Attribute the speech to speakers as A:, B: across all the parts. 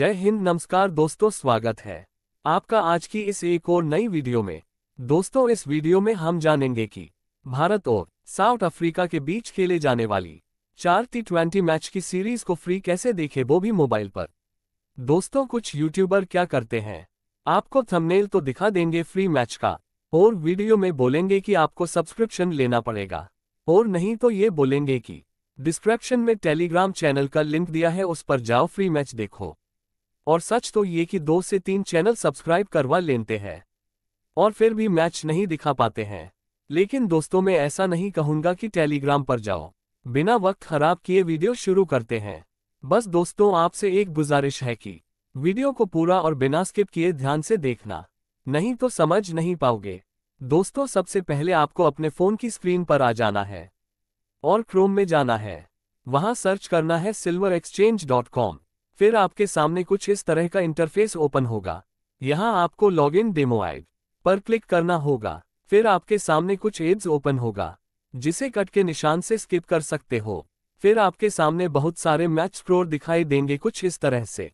A: जय हिंद नमस्कार दोस्तों स्वागत है आपका आज की इस एक और नई वीडियो में दोस्तों इस वीडियो में हम जानेंगे कि भारत और साउथ अफ्रीका के बीच खेले जाने वाली चार टी ट्वेंटी मैच की सीरीज को फ्री कैसे देखे वो भी मोबाइल पर दोस्तों कुछ यूट्यूबर क्या करते हैं आपको थंबनेल तो दिखा देंगे फ्री मैच का और वीडियो में बोलेंगे कि आपको सब्सक्रिप्शन लेना पड़ेगा और नहीं तो ये बोलेंगे कि डिस्क्रिप्शन में टेलीग्राम चैनल का लिंक दिया है उस पर जाओ फ्री मैच देखो और सच तो ये कि दो से तीन चैनल सब्सक्राइब करवा लेते हैं और फिर भी मैच नहीं दिखा पाते हैं लेकिन दोस्तों मैं ऐसा नहीं कहूँगा कि टेलीग्राम पर जाओ बिना वक्त खराब किए वीडियो शुरू करते हैं बस दोस्तों आपसे एक गुजारिश है कि वीडियो को पूरा और बिना स्किप किए ध्यान से देखना नहीं तो समझ नहीं पाओगे दोस्तों सबसे पहले आपको अपने फ़ोन की स्क्रीन पर आ जाना है और क्रोम में जाना है वहां सर्च करना है सिल्वर एक्सचेंज डॉट कॉम फिर आपके सामने कुछ इस तरह का इंटरफेस ओपन होगा यहाँ आपको लॉग इन डेमो आइड पर क्लिक करना होगा फिर आपके सामने कुछ एड्स ओपन होगा जिसे कट के निशान से स्किप कर सकते हो फिर आपके सामने बहुत सारे मैच स्क्रोर दिखाई देंगे कुछ इस तरह से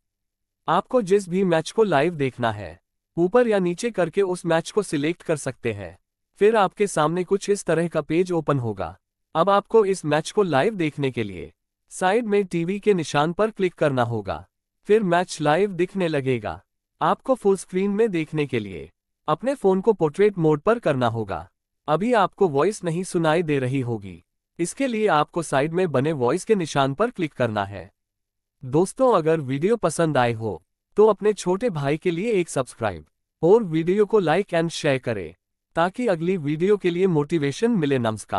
A: आपको जिस भी मैच को लाइव देखना है ऊपर या नीचे करके उस मैच को सिलेक्ट कर सकते हैं फिर आपके सामने कुछ इस तरह का पेज ओपन होगा अब आपको इस मैच को लाइव देखने के लिए साइड में टीवी के निशान पर क्लिक करना होगा फिर मैच लाइव दिखने लगेगा आपको फुल स्क्रीन में देखने के लिए अपने फोन को पोर्ट्रेट मोड पर करना होगा अभी आपको वॉइस नहीं सुनाई दे रही होगी इसके लिए आपको साइड में बने वॉइस के निशान पर क्लिक करना है दोस्तों अगर वीडियो पसंद आए हो तो अपने छोटे भाई के लिए एक सब्सक्राइब और वीडियो को लाइक एंड शेयर करें ताकि अगली वीडियो के लिए मोटिवेशन मिले नमस्कार